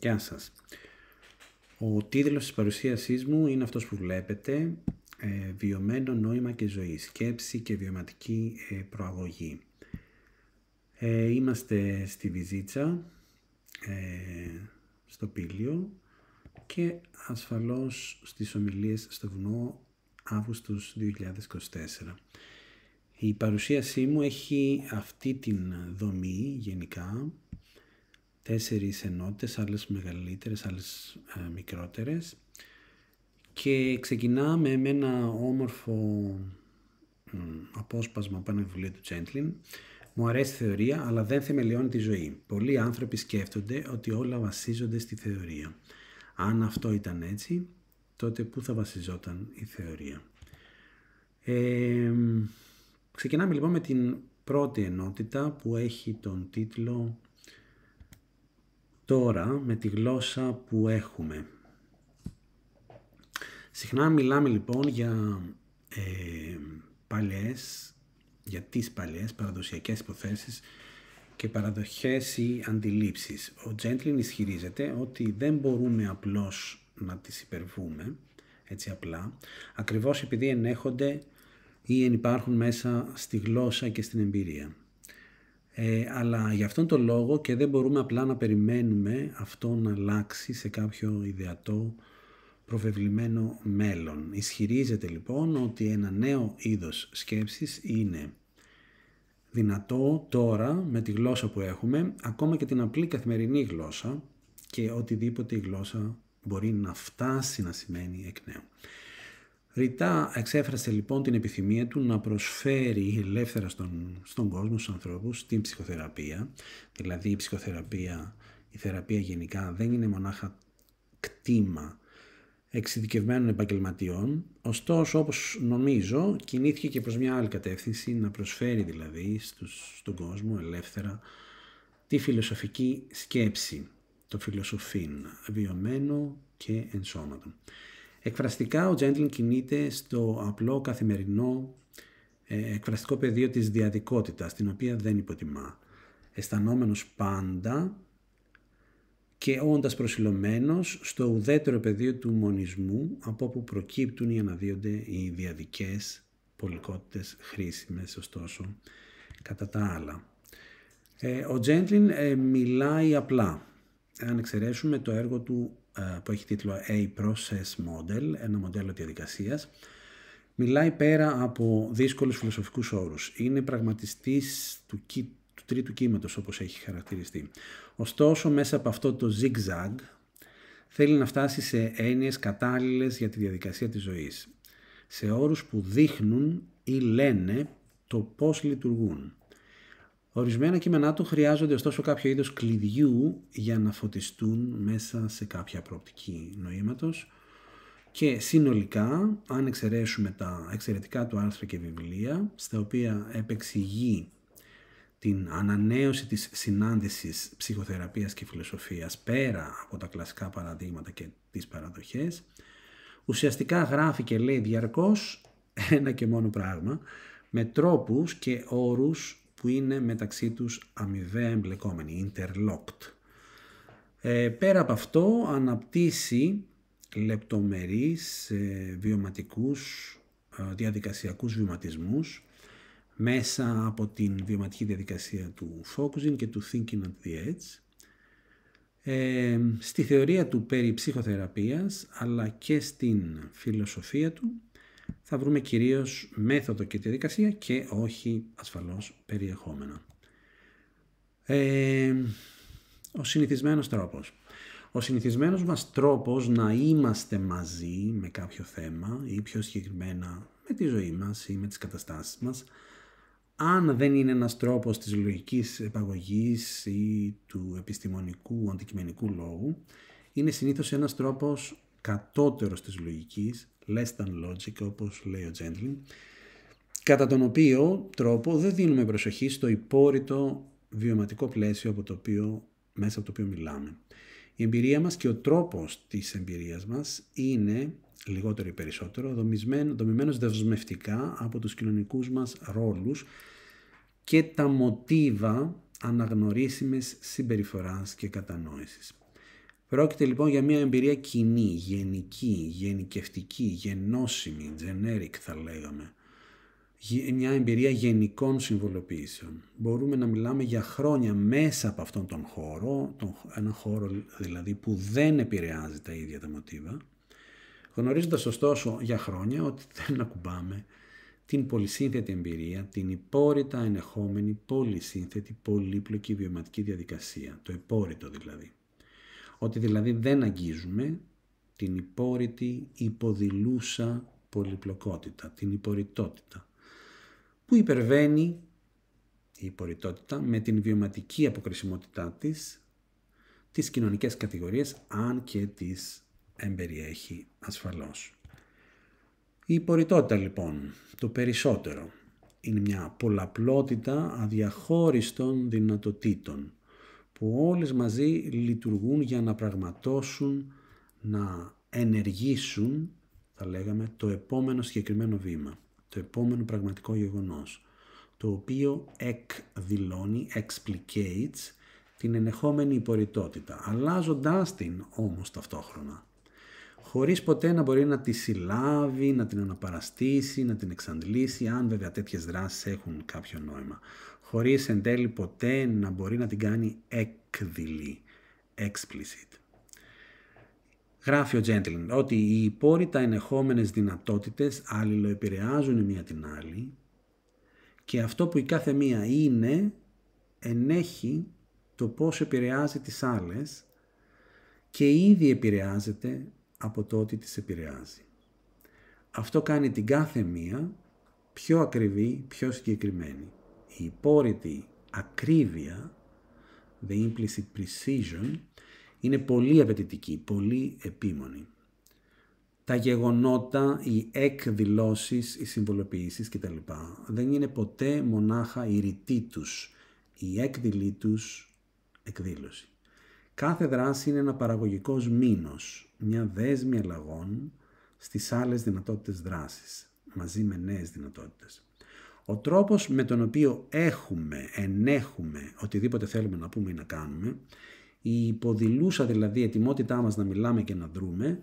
Γεια σας. Ο τίτλος της παρουσίασής μου είναι αυτός που βλέπετε ε, «Βιωμένο νόημα και ζωή, σκέψη και βιωματική ε, προαγωγή». Ε, είμαστε στη βιζίτσα, ε, στο Πήλιο και ασφαλώς στις ομιλίες στο βουνό Αύγουστος 2024. Η παρουσίασή μου έχει αυτή την δομή γενικά τέσσερις ενότητες, άλλες μεγαλύτερες, άλλες ε, μικρότερες και ξεκινάμε με ένα όμορφο απόσπασμα από ένα βιβλίο του Τσέντλιν. Μου αρέσει η θεωρία, αλλά δεν θεμελιώνει τη ζωή. Πολλοί άνθρωποι σκέφτονται ότι όλα βασίζονται στη θεωρία. Αν αυτό ήταν έτσι, τότε πού θα βασιζόταν η θεωρία. Ε, ξεκινάμε λοιπόν με την πρώτη ενότητα που έχει τον τίτλο τώρα με τη γλώσσα που έχουμε. Συχνά μιλάμε λοιπόν για ε, για τις παλιές παραδοσιακές υποθέσεις και παραδοχές ή αντιλήψεις. Ο Τζέντλιν ισχυρίζεται ότι δεν μπορούμε απλώς να τις υπερβούμε, έτσι απλά, ακριβώς επειδή ενέχονται ή υπάρχουν μέσα στη γλώσσα και στην εμπειρία. Ε, αλλά για αυτόν τον λόγο και δεν μπορούμε απλά να περιμένουμε αυτό να αλλάξει σε κάποιο ιδεατό προβεβλημένο μέλλον. Ισχυρίζεται λοιπόν ότι ένα νέο είδος σκέψης είναι δυνατό τώρα με τη γλώσσα που έχουμε, ακόμα και την απλή καθημερινή γλώσσα και οτιδήποτε η γλώσσα μπορεί να φτάσει να σημαίνει εκ νέου. Ρητά εξέφρασε λοιπόν την επιθυμία του να προσφέρει ελεύθερα στον, στον κόσμο, στους ανθρώπους, την ψυχοθεραπεία. Δηλαδή η ψυχοθεραπεία, η θεραπεία γενικά δεν είναι μονάχα κτήμα εξειδικευμένων επαγγελματιών, ωστόσο όπως νομίζω κινήθηκε και προς μια άλλη κατεύθυνση να προσφέρει δηλαδή στους, στον κόσμο ελεύθερα τη φιλοσοφική σκέψη, το φιλοσοφήν, βιωμένο και ενσώματο. Εκφραστικά ο Τζέντλιν κινείται στο απλό καθημερινό ε, εκφραστικό πεδίο της διαδικότητας, την οποία δεν υποτιμά. Αισθανόμενος πάντα και όντας προσιλωμένος στο ουδέτερο πεδίο του μονισμού από όπου προκύπτουν ή αναδύονται οι διαδικές πολικότητες χρήσιμες ωστόσο κατά τα άλλα. Ε, ο Τζέντλιν ε, μιλάει απλά, αν εξαιρέσουμε το έργο του ε, που έχει τίτλο A Process Model, ένα μοντέλο διαδικασίας, μιλάει πέρα από δύσκολους φιλοσοφικούς όρους. Είναι πραγματιστής του, του τρίτου κύματος όπως έχει χαρακτηριστεί. Ωστόσο μέσα από αυτό το zigzag θέλει να φτάσει σε έννοιες κατάλληλες για τη διαδικασία της ζωής. Σε όρους που δείχνουν ή λένε το πώς λειτουργούν. Ορισμένα κείμενά του χρειάζονται ωστόσο κάποιο είδος κλειδιού για να φωτιστούν μέσα σε κάποια προοπτική νοήματος και συνολικά, αν εξαιρέσουμε τα εξαιρετικά του άρθρα και βιβλία, στα οποία επεξηγεί την ανανέωση της συνάντησης ψυχοθεραπείας και φιλοσοφίας πέρα από τα κλασικά παραδείγματα και τις παραδοχές, ουσιαστικά γράφει και λέει διαρκώς ένα και μόνο πράγμα, με τρόπους και όρους που είναι μεταξύ τους αμοιβαία εμπλεκόμενοι, interlocked. Ε, πέρα από αυτό αναπτύσσει λεπτομερείς ε, ε, διαδικασιακούς βιωματισμούς μέσα από την βιωματική διαδικασία του focusing και του thinking at the edge. Ε, στη θεωρία του περί ψυχοθεραπείας αλλά και στην φιλοσοφία του θα βρούμε κυρίως μέθοδο και διαδικασία και όχι ασφαλώς περιεχόμενο. Ε, ο συνηθισμένος τρόπος. Ο συνηθισμένος μας τρόπος να είμαστε μαζί με κάποιο θέμα ή πιο συγκεκριμένα με τη ζωή μας ή με τις καταστάσεις μας, αν δεν είναι ένας τρόπος της λογικής επαγωγής ή του επιστημονικού αντικειμενικού λόγου, είναι συνήθως ένας τρόπος κατώτερος της λογικής less than logic όπως λέει ο Τζέντλιν, κατά τον οποίο τρόπο δεν δίνουμε προσοχή στο υπόρρητο βιωματικό πλαίσιο από το οποίο, μέσα από το οποίο μιλάμε. Η εμπειρία μας και ο τρόπος της εμπειρίας μας είναι λιγότερο ή περισσότερο δομημένος δεσμευτικά από τους κοινωνικούς μας ρόλους και τα μοτίβα αναγνωρίσιμες συμπεριφοράς και κατανόησης. Πρόκειται λοιπόν για μια εμπειρία κοινή, γενική, γενικευτική, γενώσιμη, generic θα λέγαμε. Μια εμπειρία γενικών συμβολοποιήσεων. Μπορούμε να μιλάμε για χρόνια μέσα από αυτόν τον χώρο, τον, ένα χώρο δηλαδή που δεν επηρεάζει τα ίδια τα μοτίβα, γνωρίζοντας ωστόσο για χρόνια ότι δεν ακουμπάμε την πολυσύνθετη εμπειρία, την υπόρρητα ενεχόμενη πολυσύνθετη πολύπλοκη βιωματική διαδικασία, το υπόρρητο δηλαδή. Ότι δηλαδή δεν αγγίζουμε την υπόρρητη υποδηλούσα πολυπλοκότητα, την υπορριτότητα, που υπερβαίνει η υπορριτότητα με την βιωματική αποκρισιμότητά της, τις κοινωνικές κατηγορίες, αν και τις εμπεριέχει ασφαλώς. Η υπορριτότητα λοιπόν, το περισσότερο, είναι μια πολλαπλότητα αδιαχώριστων δυνατοτήτων, που όλες μαζί λειτουργούν για να πραγματώσουν, να ενεργήσουν, θα λέγαμε, το επόμενο συγκεκριμένο βήμα, το επόμενο πραγματικό γεγονός, το οποίο εκδηλώνει, explicates, την ενεχόμενη υπορριτότητα, αλλάζοντάς την όμως ταυτόχρονα, χωρίς ποτέ να μπορεί να τη συλλάβει, να την αναπαραστήσει, να την εξαντλήσει, αν βέβαια τέτοιες δράσεις έχουν κάποιο νόημα χωρίς εν τέλει ποτέ να μπορεί να την κάνει έκδηλη, explicit. Γράφει ο Gentleman ότι οι υπόρρητα ενεχόμενες δυνατότητες αλληλοεπηρεάζουν η μία την άλλη και αυτό που η κάθε μία είναι ενέχει το πώς επηρεάζει τις άλλες και ήδη επηρεάζεται από το ότι τις επηρεάζει. Αυτό κάνει την κάθε μία πιο ακριβή, πιο συγκεκριμένη η υπόρρητη ακρίβεια, the implicit precision, είναι πολύ απαιτητική, πολύ επίμονη. Τα γεγονότα, οι εκδηλώσεις, οι συμβολοποιήσεις κτλ. δεν είναι ποτέ μονάχα η ρητή τους, η έκδηλή τους εκδήλωση. Κάθε δράση είναι ένα παραγωγικός μήνος, μια δέσμη αλλαγών στις άλλες δυνατότητες δράσης, μαζί με νέες δυνατότητες. Ο τρόπος με τον οποίο έχουμε, ενέχουμε οτιδήποτε θέλουμε να πούμε ή να κάνουμε, η υποδηλούσα δηλαδή ετοιμότητά μας να μιλάμε και να δρούμε,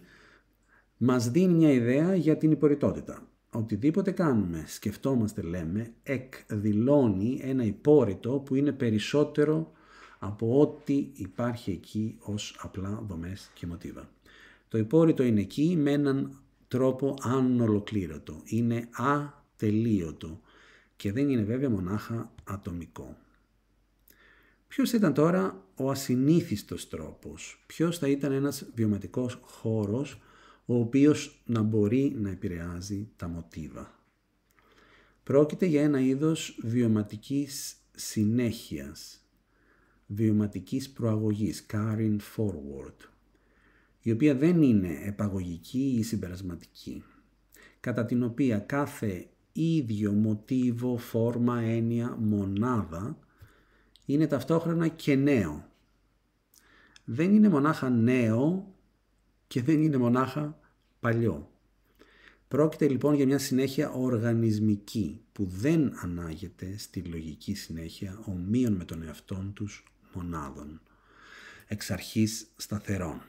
μας δίνει μια ιδέα για την υπορριτότητα. Οτιδήποτε κάνουμε, σκεφτόμαστε, λέμε, εκδηλώνει ένα υπόρητο που είναι περισσότερο από ό,τι υπάρχει εκεί ως απλά δομές και μοτίβα. Το υπόρητο είναι εκεί με έναν τρόπο ανολοκλήρωτο. Είναι ατελείωτο και δεν είναι βέβαια μονάχα ατομικό. Ποιος ήταν τώρα ο ασυνήθιστος τρόπος, ποιος θα ήταν ένας βιωματικός χώρος ο οποίος να μπορεί να επηρεάζει τα μοτίβα. Πρόκειται για ένα είδος βιωματικής συνέχειας, βιωματικής προαγωγής, carrying forward, η οποία δεν είναι επαγωγική ή συμπερασματική, κατά την οποία κάθε ίδιο μοτίβο, φόρμα, έννοια, μονάδα, είναι ταυτόχρονα και νέο. Δεν είναι μονάχα νέο και δεν είναι μονάχα παλιό. Πρόκειται λοιπόν για μια συνέχεια οργανισμική που δεν ανάγεται στη λογική συνέχεια ομοίων με τον εαυτό τους μονάδων, εξ αρχής σταθερών.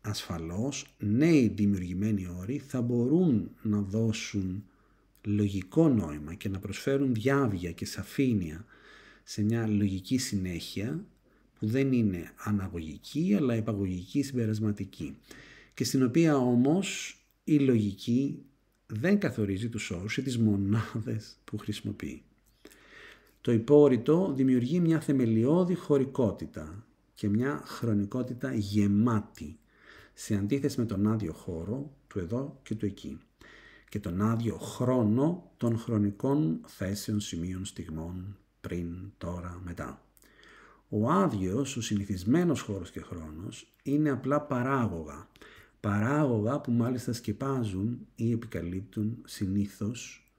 Ασφαλώς, νέοι δημιουργημένοι όροι θα μπορούν να δώσουν λογικό νόημα και να προσφέρουν διάβια και σαφήνεια σε μια λογική συνέχεια που δεν είναι αναγωγική αλλά επαγωγική συμπερασματική και στην οποία όμως η λογική δεν καθορίζει τους όρους ή τις μονάδες που χρησιμοποιεί. Το υπόρρητο δημιουργεί μια θεμελιώδη χωρικότητα και μια χρονικότητα γεμάτη σε αντίθεση με τον άδειο χώρο του εδώ και του εκεί και τον άδειο χρόνο των χρονικών θέσεων σημείων στιγμών πριν, τώρα, μετά. Ο άδειος, ο συνηθισμένος χώρος και χρόνος, είναι απλά παράγωγα. Παράγωγα που μάλιστα σκεπάζουν ή επικαλύπτουν συνήθως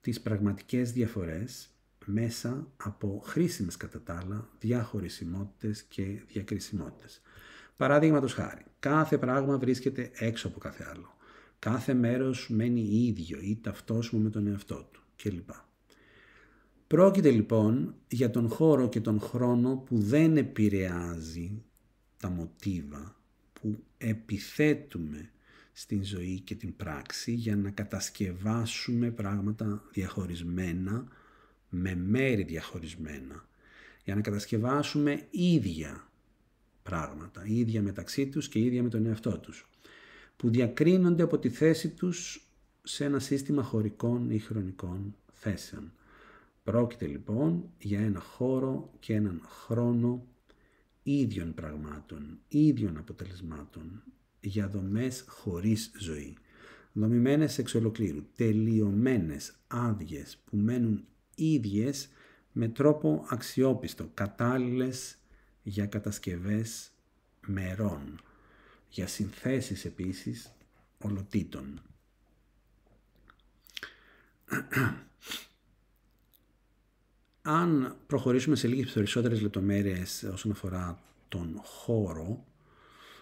τις πραγματικές διαφορές μέσα από χρήσιμες κατά τα άλλα διαχωρισιμότητες και διακρισιμότητες. Παράδειγμα χάρη, κάθε πράγμα βρίσκεται έξω από κάθε άλλο. Κάθε μέρος μένει ίδιο ή ταυτόσιμο με τον εαυτό του κλπ. Πρόκειται λοιπόν για τον χώρο και τον χρόνο που δεν επηρεάζει τα μοτίβα που επιθέτουμε στην ζωή και την πράξη για να κατασκευάσουμε πράγματα διαχωρισμένα με μέρη διαχωρισμένα για να κατασκευάσουμε ίδια πράγματα, ίδια μεταξύ τους και ίδια με τον εαυτό τους που διακρίνονται από τη θέση τους σε ένα σύστημα χωρικών ή χρονικών θέσεων. Πρόκειται λοιπόν για ένα χώρο και έναν χρόνο ίδιων πραγμάτων, ίδιων αποτελεσμάτων, για δομές χωρίς ζωή. Δομημένες εξ ολοκλήρου, τελειωμένες, άδειες που μένουν ίδιες με τρόπο αξιόπιστο, κατάλληλες για κατασκευές μερών για συνθέσεις επίσης ολοτήτων. Αν προχωρήσουμε σε λίγες περισσότερες λεπτομέρειες όσον αφορά τον χώρο,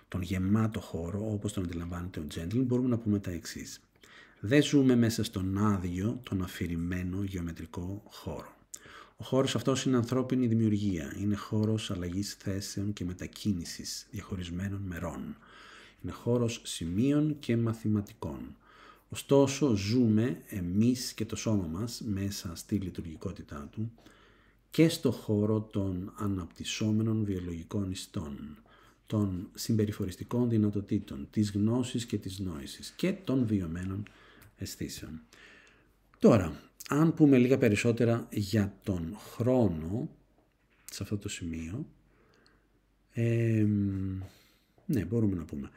τον γεμάτο χώρο, όπως τον αντιλαμβάνεται ο Τζέντλιν, μπορούμε να πούμε τα εξής. Δεν ζούμε μέσα στον άδειο, τον αφηρημένο γεωμετρικό χώρο. Ο χώρος αυτός είναι ανθρώπινη δημιουργία, είναι χώρος αλλαγής θέσεων και μετακίνησης διαχωρισμένων μερών. Είναι χώρος σημείων και μαθηματικών. Ωστόσο, ζούμε εμείς και το σώμα μας μέσα στη λειτουργικότητά του και στο χώρο των αναπτυσσόμενων βιολογικών ιστών, των συμπεριφοριστικών δυνατοτήτων, της γνώσης και της νόησης και των βιωμένων αισθήσεων. Τώρα, αν πούμε λίγα περισσότερα για τον χρόνο σε αυτό το σημείο, ναι, μπορούμε να πούμε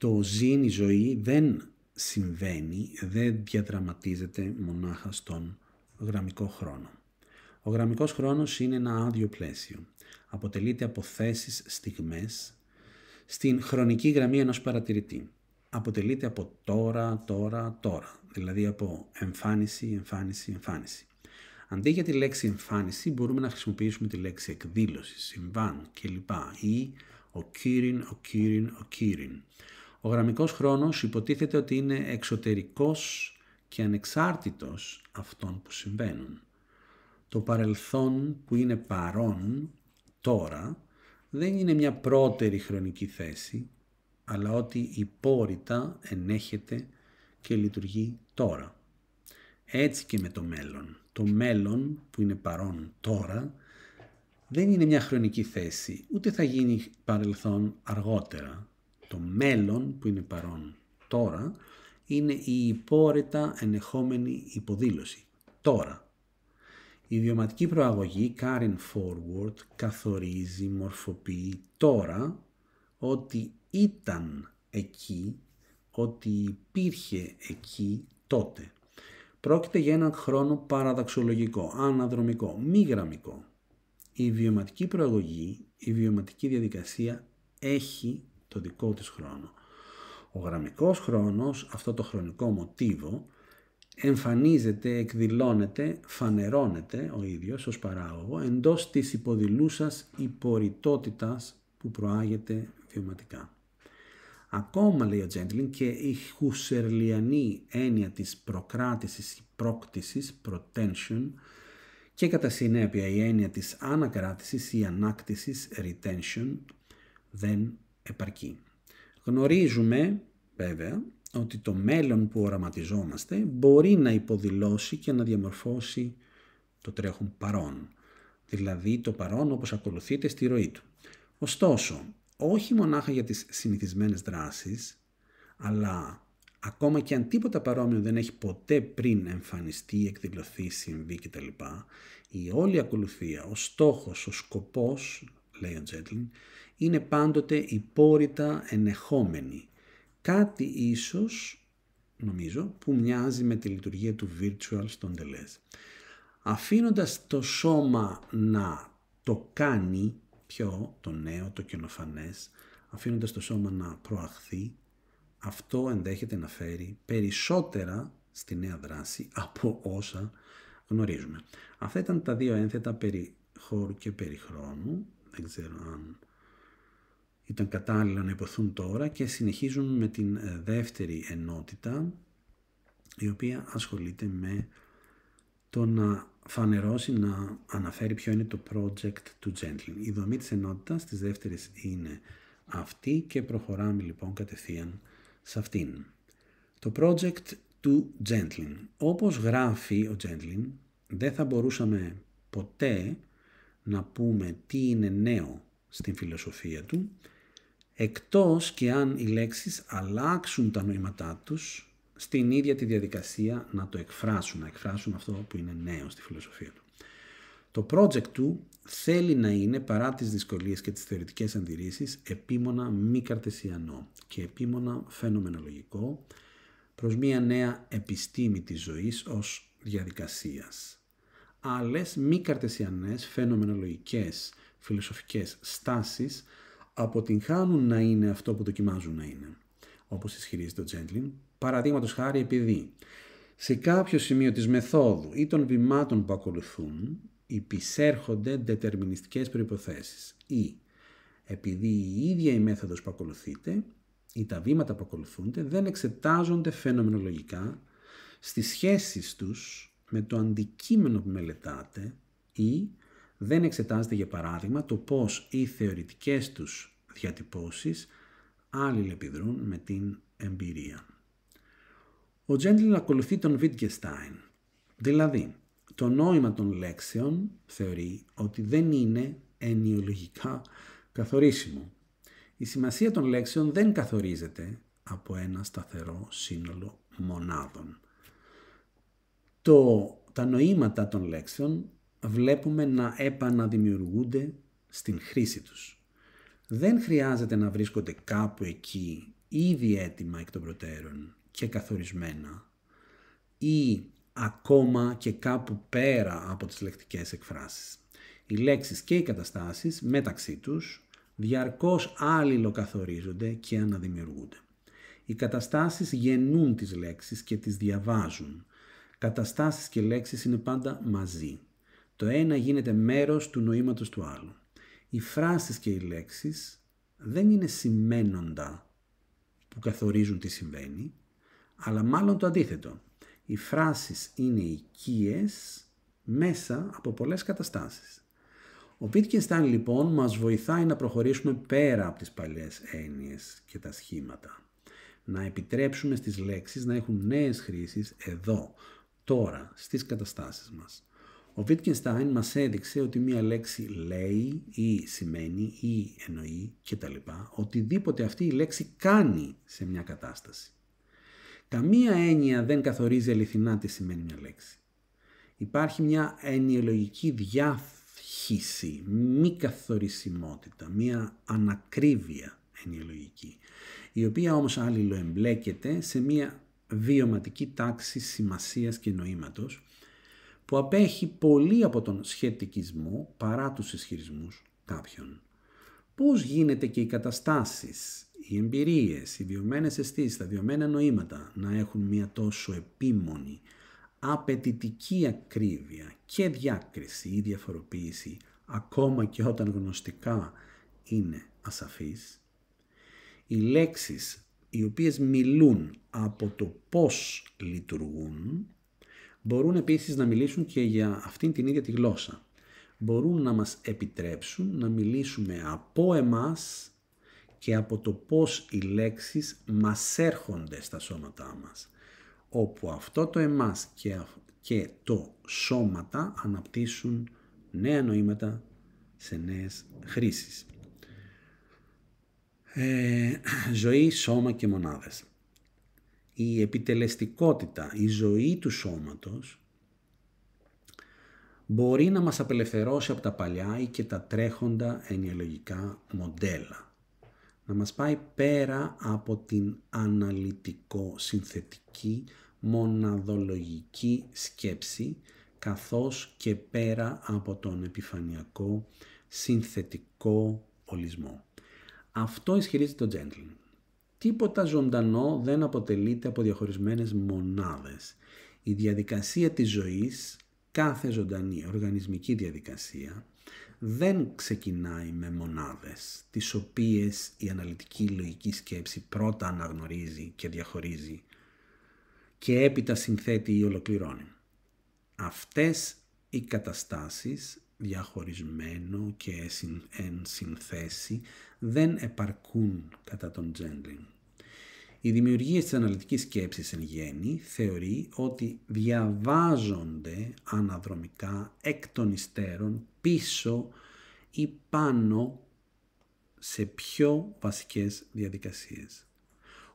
το ζήν, η ζωή δεν συμβαίνει, δεν διαδραματίζεται μονάχα στον γραμμικό χρόνο. Ο γραμμικός χρόνος είναι ένα άδειο πλαίσιο. Αποτελείται από θέσεις, στιγμές, στην χρονική γραμμή ενός παρατηρητή. Αποτελείται από τώρα, τώρα, τώρα. Δηλαδή από εμφάνιση, εμφάνιση, εμφάνιση. Αντί για τη λέξη εμφάνιση μπορούμε να χρησιμοποιήσουμε τη λέξη εκδήλωση, συμβάν κλπ. ή ο κύριν, ο κύριν, ο κύριν. Ο γραμμικός χρόνος υποτίθεται ότι είναι εξωτερικός και ανεξάρτητος αυτών που συμβαίνουν. Το παρελθόν που είναι παρόν τώρα δεν είναι μια πρώτερη χρονική θέση, αλλά ότι υπόρρητα ενέχεται και λειτουργεί τώρα. Έτσι και με το μέλλον. Το μέλλον που είναι παρόν τώρα δεν είναι μια χρονική θέση, ούτε θα γίνει παρελθόν αργότερα, το μέλλον που είναι παρόν τώρα είναι η υπόρρετα ενεχόμενη υποδήλωση. Τώρα. Η βιωματική προαγωγή Karen Forward καθορίζει, μορφοποιεί τώρα ότι ήταν εκεί, ότι υπήρχε εκεί τότε. Πρόκειται για έναν χρόνο παραδοξολογικό, αναδρομικό, μη γραμμικό. Η βιωματική προαγωγή, η βιωματική διαδικασία έχει το δικό της χρόνο. Ο γραμμικός χρόνος, αυτό το χρονικό μοτίβο, εμφανίζεται, εκδηλώνεται, φανερώνεται ο ίδιος ως παράγωγο εντός της υποδηλούσας υπορριτότητας που προάγεται βιωματικά. Ακόμα, λέει ο Τζέντλιν, και η χουσερλιανή έννοια της προκράτησης, πρόκτησης, προτενσιον και κατά συνέπεια η έννοια της ανακράτησης ή ανάκτησης, retention, δεν επαρκεί. Γνωρίζουμε, βέβαια, ότι το μέλλον που οραματιζόμαστε μπορεί να υποδηλώσει και να διαμορφώσει το τρέχον παρόν, δηλαδή το παρόν όπως ακολουθείται στη ροή του. Ωστόσο, όχι μονάχα για τις συνηθισμένες δράσεις, αλλά ακόμα και αν τίποτα παρόμοιο δεν έχει ποτέ πριν εμφανιστεί, εκδηλωθεί, συμβεί κτλ, η όλη ακολουθία, ο στόχος, ο σκοπός λέει ο είναι πάντοτε υπόρρητα ενεχόμενη. Κάτι ίσως, νομίζω, που μοιάζει με τη λειτουργία του virtual στον Τελέζ. Αφήνοντας το σώμα να το κάνει πιο το νέο, το καινοφανές, αφήνοντας το σώμα να προαχθεί, αυτό ενδέχεται να φέρει περισσότερα στη νέα δράση από όσα γνωρίζουμε. Αυτά ήταν τα δύο ένθετα περί χώρου και περί χρόνου δεν ξέρω αν ήταν κατάλληλα να υποθούν τώρα και συνεχίζουν με την ε, δεύτερη ενότητα η οποία ασχολείται με το να φανερώσει, να αναφέρει ποιο είναι το project του Gentling. Η δομή της ενότητας της δεύτερης είναι αυτή και προχωράμε λοιπόν κατευθείαν σε αυτήν. Το project του Gentling. Όπως γράφει ο Gentling, δεν θα μπορούσαμε ποτέ να πούμε τι είναι νέο στην φιλοσοφία του, εκτός και αν οι λέξεις αλλάξουν τα νοήματά τους στην ίδια τη διαδικασία να το εκφράσουν, να εκφράσουν αυτό που είναι νέο στη φιλοσοφία του. Το project του θέλει να είναι, παρά τις δυσκολίες και τις θεωρητικές αντιρρήσεις, επίμονα μη καρτεσιανό και επίμονα φαινομενολογικό προς μια νέα επιστήμη της ζωής ως διαδικασίας άλλες μη καρτεσιανές φαινομενολογικές φιλοσοφικές στάσεις αποτυγχάνουν να είναι αυτό που δοκιμάζουν να είναι, όπως ισχυρίζεται το Τζέντλιν, παραδείγματος χάρη επειδή σε κάποιο σημείο της μεθόδου ή των βημάτων που ακολουθούν υπησέρχονται δετερμινιστικές προϋποθέσεις ή επειδή η ίδια η μέθοδος που ακολουθείται ή τα βήματα που ακολουθούνται δεν εξετάζονται φαινομενολογικά στις σχέσεις τους με το αντικείμενο που μελετάτε ή δεν εξετάζετε για παράδειγμα το πώς οι θεωρητικές τους διατυπώσεις αλληλεπιδρούν με την εμπειρία. Ο Τζέντλιν ακολουθεί τον Wittgenstein, δηλαδή το νόημα των λέξεων θεωρεί ότι δεν είναι ενιολογικά καθορίσιμο. Η σημασία των λέξεων δεν καθορίζεται από ένα σταθερό σύνολο μονάδων τα νοήματα των λέξεων βλέπουμε να επαναδημιουργούνται στην χρήση τους. Δεν χρειάζεται να βρίσκονται κάπου εκεί ήδη έτοιμα εκ των προτέρων και καθορισμένα ή ακόμα και κάπου πέρα από τις λεκτικές εκφράσεις. Οι λέξεις και οι καταστάσεις μεταξύ τους διαρκώς αλληλοκαθορίζονται και αναδημιουργούνται. Οι καταστάσεις γεννούν τις λέξεις και τις διαβάζουν. Καταστάσεις και λέξεις είναι πάντα μαζί. Το ένα γίνεται μέρος του νοήματος του άλλου. Οι φράσεις και οι λέξεις δεν είναι σημαίνοντα που καθορίζουν τι συμβαίνει, αλλά μάλλον το αντίθετο. Οι φράσεις είναι οικίες μέσα από πολλές καταστάσεις. Ο Στάν λοιπόν μας βοηθάει να προχωρήσουμε πέρα από τις παλιές έννοιες και τα σχήματα. Να επιτρέψουμε στις λέξεις να έχουν νέες χρήσεις εδώ, τώρα στις καταστάσεις μας. Ο Βίτκινστάιν μας έδειξε ότι μία λέξη λέει ή σημαίνει ή εννοεί κτλ. Οτιδήποτε αυτή η λέξη κάνει σε μια κατάσταση. Καμία έννοια δεν καθορίζει αληθινά τι σημαίνει μια λέξη. Υπάρχει μια ενιολογική διάχυση, μη καθορισιμότητα, μια ανακρίβεια ενιολογική, η οποία όμως αλληλοεμπλέκεται σε μια βιωματική τάξη σημασίας και νοήματος που απέχει πολύ από τον σχετικισμό παρά τους ισχυρισμούς κάποιων. Πώς γίνεται και οι καταστάσεις, οι εμπειρίες, οι βιωμένες αισθήσεις, τα βιωμένα νοήματα να έχουν μια τόσο επίμονη, απαιτητική ακρίβεια και διάκριση ή διαφοροποίηση ακόμα και όταν γνωστικά είναι ασαφής. Οι λέξεις οι οποίες μιλούν από το πώς λειτουργούν, μπορούν επίσης να μιλήσουν και για αυτήν την ίδια τη γλώσσα. Μπορούν να μας επιτρέψουν να μιλήσουμε από εμάς και από το πώς οι λέξεις μας έρχονται στα σώματά μας. Όπου αυτό το εμάς και το σώματα αναπτύσσουν νέα νοήματα σε νέες χρήσεις. Ε, ζωή, σώμα και μονάδες. Η επιτελεστικότητα, η ζωή του σώματος μπορεί να μας απελευθερώσει από τα παλιά ή και τα τρέχοντα ενιαλογικά μοντέλα. Να μας πάει πέρα από την αναλυτικό, συνθετική, μοναδολογική σκέψη καθώς και πέρα από τον επιφανειακό, συνθετικό ολισμό. Αυτό ισχυρίζεται το Gentleman. Τίποτα ζωντανό δεν αποτελείται από διαχωρισμένες μονάδες. Η διαδικασία της ζωής, κάθε ζωντανή οργανισμική διαδικασία, δεν ξεκινάει με μονάδες, τις οποίες η αναλυτική λογική σκέψη πρώτα αναγνωρίζει και διαχωρίζει και έπειτα συνθέτει ή ολοκληρώνει. Αυτές οι καταστάσεις, διαχωρισμένο και εν συνθέσει δεν επαρκούν κατά τον Τζέντλιν. Η δημιουργία της αναλυτικής σκέψης εν γέννη θεωρεί ότι διαβάζονται αναδρομικά εκ των υστέρων πίσω ή πάνω σε πιο βασικές διαδικασίες.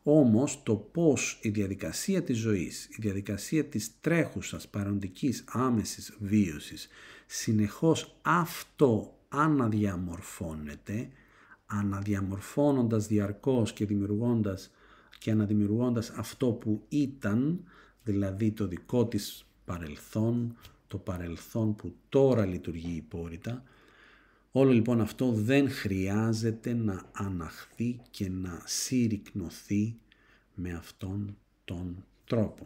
Όμως το πώς η διαδικασία της ζωής, η διαδικασία της τρέχουσας παροντικής άμεσης βίωσης συνεχώς αυτό αναδιαμορφώνεται αναδιαμορφώνοντας διαρκώς και δημιουργώντας και αναδημιουργώντας αυτό που ήταν, δηλαδή το δικό της παρελθόν, το παρελθόν που τώρα λειτουργεί υπόρρητα, όλο λοιπόν αυτό δεν χρειάζεται να αναχθεί και να συρρυκνωθεί με αυτόν τον τρόπο.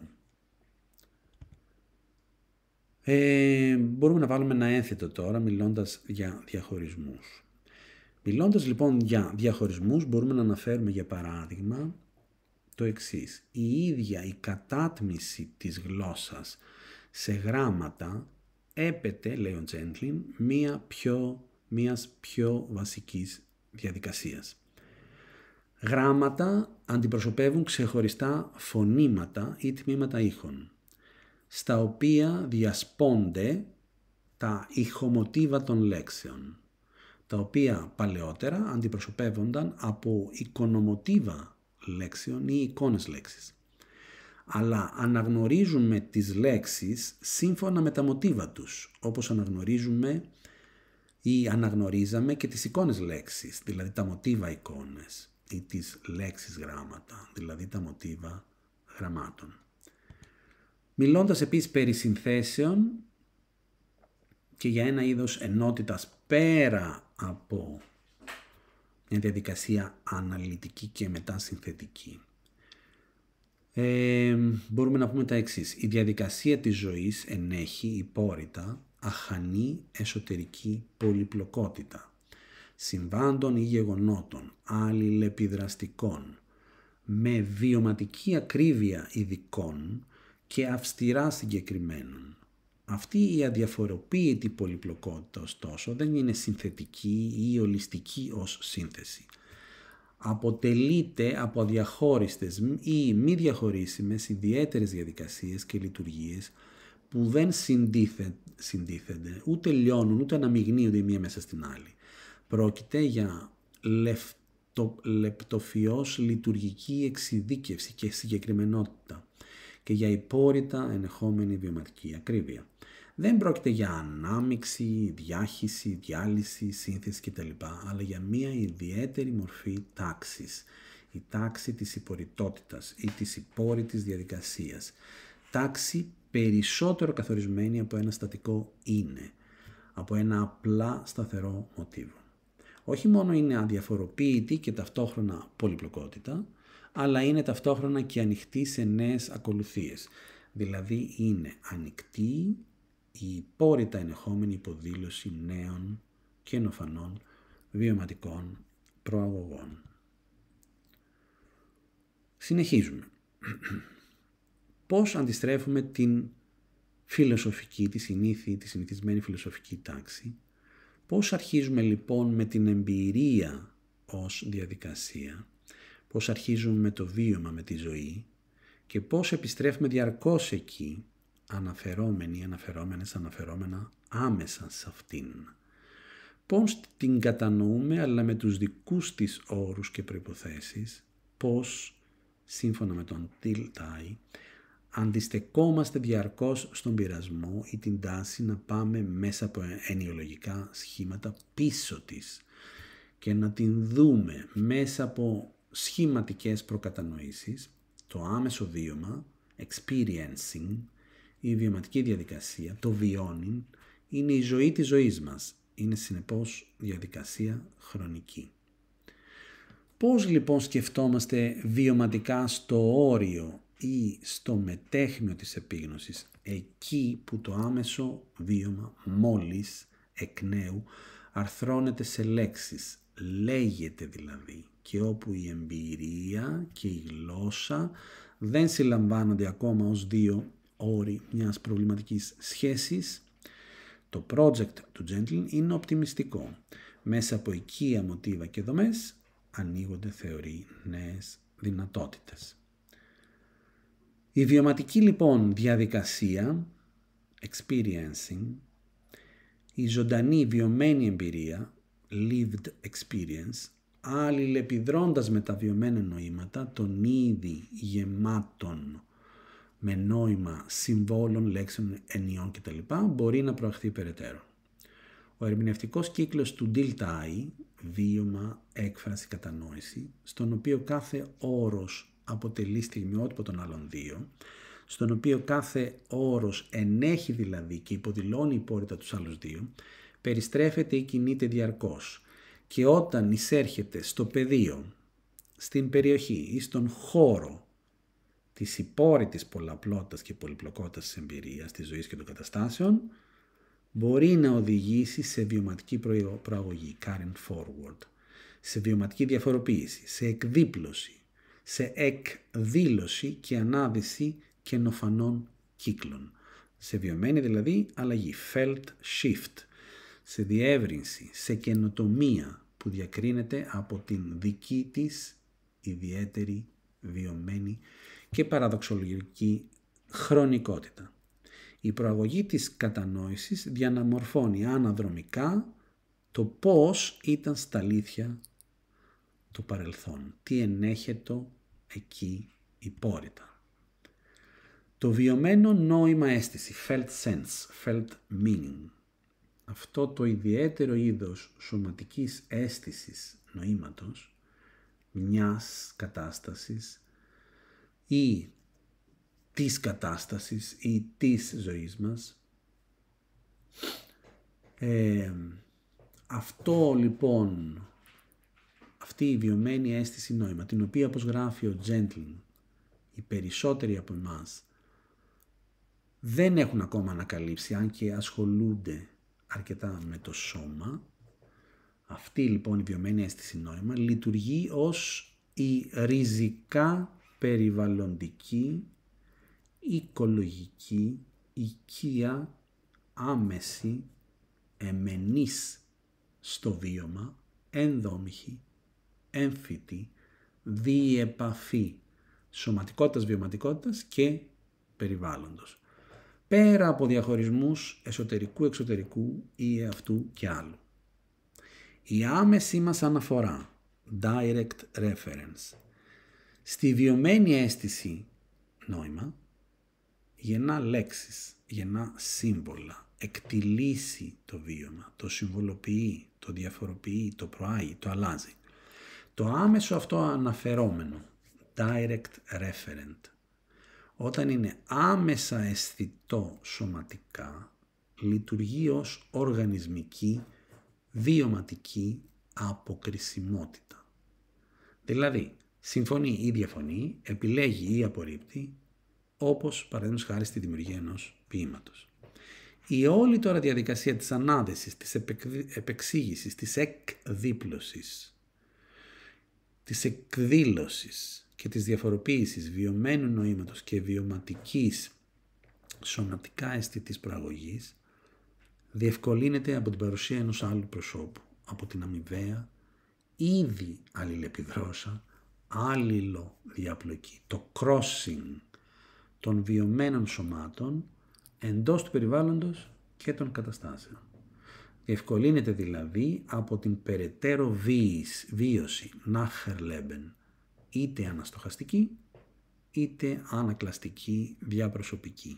Ε, μπορούμε να βάλουμε ένα ένθετο τώρα μιλώντας για διαχωρισμούς. Μιλώντας λοιπόν για διαχωρισμούς μπορούμε να αναφέρουμε για παράδειγμα το εξής. Η ίδια η κατάτμιση της γλώσσας σε γράμματα έπεται, λέει ο Τζέντλιν, μία πιο, μίας πιο βασικής διαδικασίας. Γράμματα αντιπροσωπεύουν ξεχωριστά φωνήματα ή τμήματα ήχων, στα οποία διασπώνται τα ηχομοτίβα των λέξεων τα οποία παλαιότερα αντιπροσωπεύονταν από οικονομοτίβα λέξεων ή εικόνες λέξης. Αλλά αναγνωρίζουμε τις λέξεις σύμφωνα με τα μοτίβα τους, όπως αναγνωρίζουμε ή αναγνωρίζαμε και τις εικόνες λέξεις, δηλαδή τα μοτίβα εικόνες ή τις λέξεις γράμματα, δηλαδή τα μοτίβα γραμμάτων. Μιλώντας επίσης περί συνθέσεων και για ένα είδος ενότητας πέρα από μια διαδικασία αναλυτική και μετά συνθετική. Ε, μπορούμε να πούμε τα εξής. Η διαδικασία της ζωής ενέχει υπόρρητα αχανή εσωτερική πολυπλοκότητα συμβάντων ή γεγονότων, αλληλεπιδραστικών, με βιωματική ακρίβεια ειδικών και αυστηρά συγκεκριμένων, αυτή η αδιαφοροποίητη πολυπλοκότητα ωστόσο δεν είναι συνθετική ή ολιστική ως σύνθεση. Αποτελείται από διαχώριστες ή μη διαχωρίσιμες ιδιαίτερες διαδικασίες και λειτουργίες που δεν συντίθε, συντίθενται, ούτε λιώνουν, ούτε αναμειγνύονται η μία μέσα στην άλλη. Πρόκειται για λεπτο, λειτουργική εξειδίκευση και συγκεκριμενότητα και για υπόρρητα ενεχόμενη βιωματική ακρίβεια δεν πρόκειται για ανάμιξη, διάχυση, διάλυση, σύνθεση κτλ. αλλά για μία ιδιαίτερη μορφή τάξης. Η τάξη της υπορριτότητας ή της υπόρριτης διαδικασίας. Τάξη περισσότερο καθορισμένη από ένα στατικό είναι, από ένα απλά σταθερό μοτίβο. Όχι μόνο είναι αδιαφοροποίητη και ταυτόχρονα πολυπλοκότητα, αλλά είναι ταυτόχρονα και ανοιχτή σε νέες ακολουθίες. Δηλαδή είναι ανοιχτή η υπόρρητα ενεχόμενη υποδήλωση νέων και νοφανών βιωματικών προαγωγών. Συνεχίζουμε. Πώς αντιστρέφουμε την φιλοσοφική, τη συνήθη, τη συνηθισμένη φιλοσοφική τάξη. Πώς αρχίζουμε λοιπόν με την εμπειρία ως διαδικασία. Πώς αρχίζουμε με το βίωμα, με τη ζωή. Και πώς επιστρέφουμε διαρκώς εκεί αναφερόμενοι, αναφερόμενες, αναφερόμενα άμεσα σε αυτήν. Πώς την κατανοούμε αλλά με τους δικούς της όρους και προϋποθέσεις, πώς, σύμφωνα με τον Τιλ Τάι, αντιστεκόμαστε διαρκώς στον πειρασμό ή την τάση να πάμε μέσα από ενοιολογικά σχήματα πίσω της και να την δούμε μέσα από σχηματικές προκατανοήσεις, το άμεσο βίωμα, experiencing, η βιωματική διαδικασία, το βιώνει, είναι η ζωή της ζωής μας. Είναι συνεπώς διαδικασία χρονική. Πώς λοιπόν σκεφτόμαστε βιωματικά στο όριο ή στο μετέχνιο της επίγνωσης, εκεί που το άμεσο βίωμα μόλις εκ νέου αρθρώνεται σε λέξεις, λέγεται δηλαδή και όπου η εμπειρία και η γλώσσα δεν συλλαμβάνονται ακόμα ως δύο όροι μιας προβληματικής σχέσης, το project του Gentleman είναι οπτιμιστικό. Μέσα από οικία μοτίβα και δομές ανοίγονται θεωρεί νέες δυνατότητες. Η βιωματική λοιπόν διαδικασία, experiencing, η ζωντανή βιωμένη εμπειρία, lived experience, αλληλεπιδρώντας με τα βιωμένα νοήματα των ήδη γεμάτων με νόημα συμβόλων, λέξεων, ενιών κτλ. μπορεί να προαχθεί περαιτέρω. Ο ερμηνευτικός κύκλος του ΔΙΛΤΑΙ, βίωμα, έκφραση, κατανόηση, στον οποίο κάθε όρος αποτελεί στιγμιότυπο των άλλων δύο, στον οποίο κάθε όρος ενέχει δηλαδή και υποδηλώνει η πόρτα τους άλλους δύο, περιστρέφεται ή κινείται διαρκώς και όταν εισέρχεται στο πεδίο, στην περιοχή ή στον χώρο της υπόρρητης πολλαπλότητας και πολυπλοκότητας της εμπειρίας, της ζωής και των καταστάσεων, μπορεί να οδηγήσει σε βιωματική προαγωγή, current forward, σε βιωματική διαφοροποίηση, σε εκδίπλωση, σε εκδήλωση και ανάδυση καινοφανών κύκλων. Σε βιωμένη δηλαδή αλλαγή, felt shift, σε διεύρυνση, σε καινοτομία που διακρίνεται από την δική της ιδιαίτερη βιωμένη και παραδοξολογική χρονικότητα. Η προαγωγή της κατανόησης διαναμορφώνει αναδρομικά το πώς ήταν στα αλήθεια το παρελθόν, τι ενέχεται εκεί υπόρρητα. Το βιωμένο νόημα αίσθηση, felt sense, felt meaning, αυτό το ιδιαίτερο είδος σωματικής αίσθησης νοήματος, μιας κατάστασης ή της κατάστασης ή της ζωής μας. Ε, αυτό λοιπόν, αυτή η βιωμένη αίσθηση νόημα, την οποία όπως γράφει ο Τζέντλιν, οι περισσότεροι από εμάς δεν έχουν ακόμα ανακαλύψει, αν και ασχολούνται αρκετά με το σώμα, αυτή λοιπόν η βιωμένη αίσθηση νόημα λειτουργεί ως η ριζικά περιβαλλοντική, οικολογική, οικία, άμεση, εμενής στο βίωμα, ενδόμηχη, έμφυτη, διεπαφή σωματικότητας, βιωματικότητας και περιβάλλοντος. Πέρα από διαχωρισμούς εσωτερικού, εξωτερικού ή αυτού και άλλου. Η άμεση μας αναφορά, direct reference, στη βιωμένη αίσθηση νόημα, γεννά λέξεις, γεννά σύμβολα, εκτιλήσει το βίωμα, το συμβολοποιεί, το διαφοροποιεί, το προάγει, το αλλάζει. Το άμεσο αυτό αναφερόμενο, direct referent, όταν είναι άμεσα αισθητό σωματικά, λειτουργεί ως οργανισμική, βιωματική αποκρισιμότητα. Δηλαδή, συμφωνεί ή διαφωνεί, επιλέγει ή απορρίπτει, όπως παραδείγματος χάρη στη δημιουργία ενός ποίηματος. Η όλη τώρα διαδικασία της ανάδεσης, της επεξήγησης, της εκδίπλωσης, της εκδήλωσης και της διαφοροποίησης βιωμένου νοήματος και βιωματικής σωματικά αισθητής προαγωγής διευκολύνεται από την παρουσία ενός άλλου προσώπου, από την αμοιβαία, ήδη αλληλεπιδρόσα, άλληλο διαπλοκή, το crossing των βιωμένων σωμάτων εντός του περιβάλλοντος και των καταστάσεων. Διευκολύνεται δηλαδή από την περαιτέρω βίωση, να χερλέμπεν, είτε αναστοχαστική, είτε ανακλαστική, διαπροσωπική.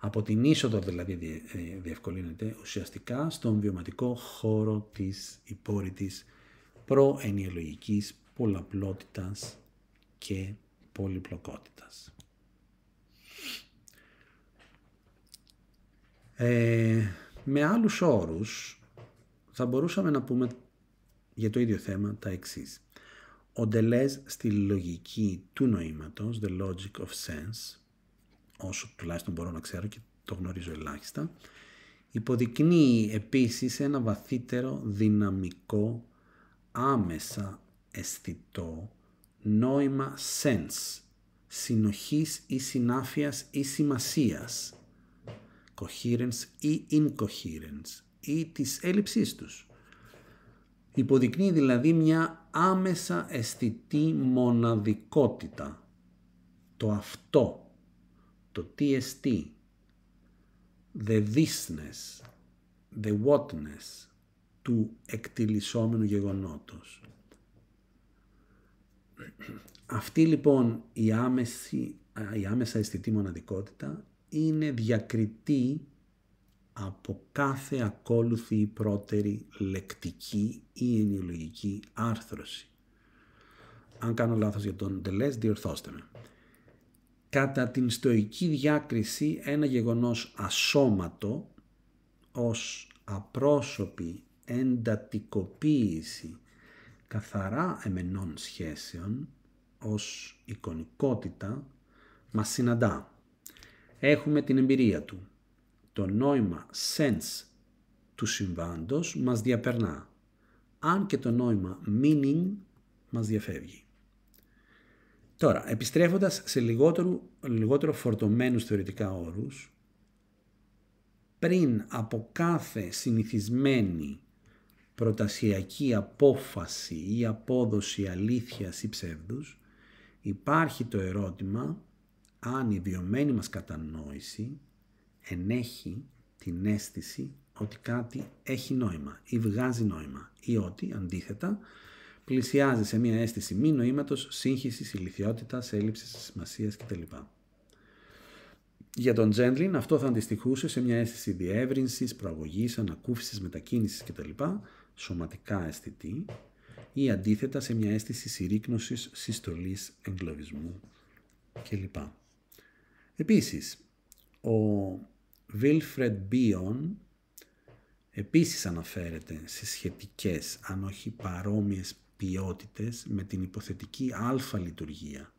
Από την είσοδο δηλαδή ε, διευκολύνεται ουσιαστικά στον βιωματικό χώρο της υπόρρητης προενιολογικής πολλαπλότητας και πολυπλοκότητας. Ε, με άλλους όρους θα μπορούσαμε να πούμε για το ίδιο θέμα τα εξής. Ο Ντελές στη λογική του νοήματος, the logic of sense, όσο τουλάχιστον μπορώ να ξέρω και το γνωρίζω ελάχιστα, υποδεικνύει επίσης ένα βαθύτερο δυναμικό άμεσα αισθητό νόημα sense, συνοχής ή συνάφειας ή σημασίας, coherence ή incoherence ή της έλλειψής τους. Υποδεικνύει δηλαδή μια άμεσα αισθητή μοναδικότητα, το αυτό, το τι εστί, the thisness, the whatness του εκτιλισόμενου γεγονότος. Αυτή λοιπόν η, άμεση, η άμεσα αισθητή μοναδικότητα είναι διακριτή από κάθε ακόλουθη ή λεκτική ή ενοιολογική άρθρωση. Αν κάνω λάθος για τον τελές, διορθώστε με. Κατά την στοική διάκριση ένα γεγονός ασώματο ως απρόσωπη εντατικοποίηση καθαρά εμενών σχέσεων ως εικονικότητα μας συναντά. Έχουμε την εμπειρία του. Το νόημα sense του συμβάντος μας διαπερνά, αν και το νόημα meaning μας διαφεύγει. Τώρα, επιστρέφοντας σε λιγότερο, λιγότερο φορτωμένους θεωρητικά όρους, πριν από κάθε συνηθισμένη προτασιακή απόφαση ή απόδοση αλήθειας ή ψεύδους, υπάρχει το ερώτημα αν η βιωμένη μας κατανόηση ενέχει την αίσθηση ότι κάτι έχει νόημα ή βγάζει νόημα ή ότι αντίθετα πλησιάζει σε μια αίσθηση μη νοήματος, σύγχυσης, ηλικιότητας, έλλειψης σημασίας κτλ. Για τον Τζέντλιν αυτό θα αντιστοιχούσε σε μια αίσθηση διεύρυνσης, προαγωγής, ανακούφισης, μετακίνησης κτλ σωματικά αισθητή ή αντίθετα σε μια αίσθηση συρρήκνωσης, συστολής, εγκλωβισμού κλπ. Επίσης, ο Wilfred Bion επίσης αναφέρεται σε σχετικές, αν όχι παρόμοιες ποιότητες με την υποθετική αλφα λειτουργία,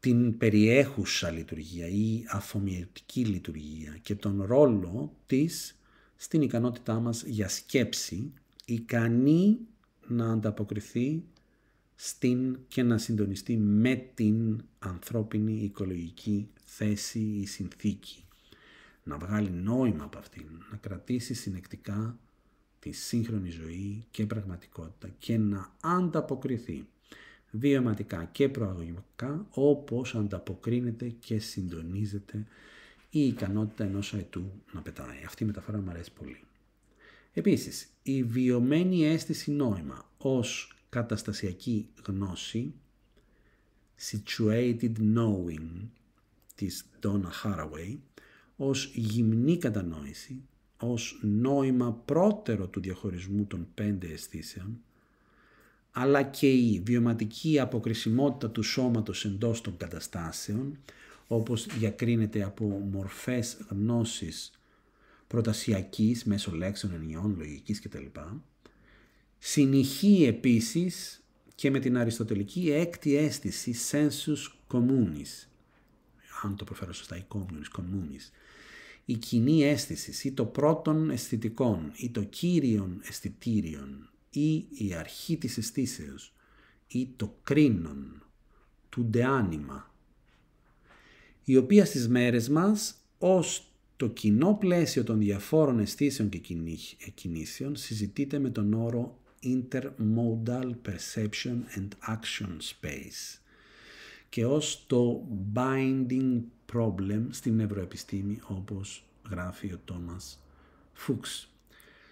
την περιέχουσα λειτουργία ή αφομοιωτική λειτουργία και τον ρόλο της στην ικανότητά μας για σκέψη, ικανή να ανταποκριθεί στην και να συντονιστεί με την ανθρώπινη οικολογική θέση ή συνθήκη. Να βγάλει νόημα από αυτήν, να κρατήσει συνεκτικά τη σύγχρονη ζωή και πραγματικότητα και να ανταποκριθεί βιωματικά και προαγωγικά όπως ανταποκρίνεται και συντονίζεται η ικανότητα ενός αετού να πετάει. Αυτή η μεταφορά μου αρέσει πολύ. Επίσης, η βιωμένη αίσθηση νόημα ως καταστασιακή γνώση, situated knowing της Donna Haraway, ως γυμνή κατανόηση, ως νόημα πρώτερο του διαχωρισμού των πέντε αισθήσεων, αλλά και η βιωματική αποκρισιμότητα του σώματος εντός των καταστάσεων, όπως διακρίνεται από μορφές γνώσης προτασιακής, μέσω λέξεων, ενιών, λογικής κτλ. Συνεχεί επίσης και με την αριστοτελική έκτη αίσθηση sensus communis, αν το προφέρω σωστά, η communis, η κοινή αίσθηση ή το πρώτον αισθητικών ή το κύριον αισθητήριον ή η αρχή της αισθήσεως ή το κρίνον, του ντεάνιμα, η οποία στις μέρες μας ως το κοινό πλαίσιο των διαφόρων αισθήσεων και ε, κινήσεων συζητείται με τον όρο Intermodal Perception and Action Space και ως το Binding Problem στην νευροεπιστήμη όπως γράφει ο Τόμας Φούξ.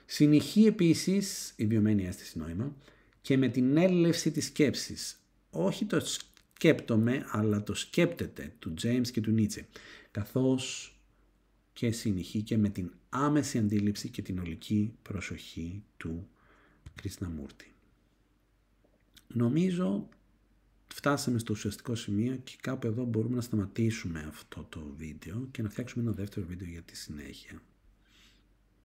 Συνεχεί επίσης η βιωμένη αίσθηση νόημα και με την έλευση της σκέψης. Όχι το σκέπτομαι, αλλά το σκέπτεται του James και του Νίτσε, καθώς και και με την άμεση αντίληψη και την ολική προσοχή του Κρίσναμούρτη. Νομίζω φτάσαμε στο ουσιαστικό σημείο και κάπου εδώ μπορούμε να σταματήσουμε αυτό το βίντεο και να φτιάξουμε ένα δεύτερο βίντεο για τη συνέχεια.